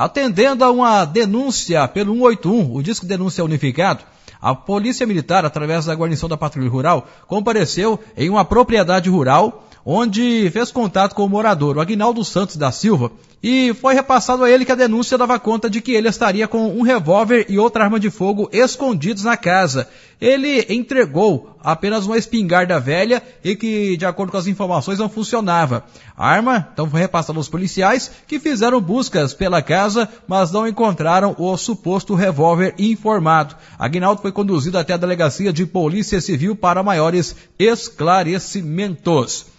Atendendo a uma denúncia pelo 181, o disco denúncia unificado, a Polícia Militar, através da guarnição da Patrulha Rural, compareceu em uma propriedade rural onde fez contato com o morador, o Agnaldo Santos da Silva, e foi repassado a ele que a denúncia dava conta de que ele estaria com um revólver e outra arma de fogo escondidos na casa. Ele entregou apenas uma espingarda velha e que, de acordo com as informações, não funcionava. A arma então foi repassada aos policiais que fizeram buscas pela casa, mas não encontraram o suposto revólver informado. Agnaldo foi conduzido até a delegacia de Polícia Civil para maiores esclarecimentos.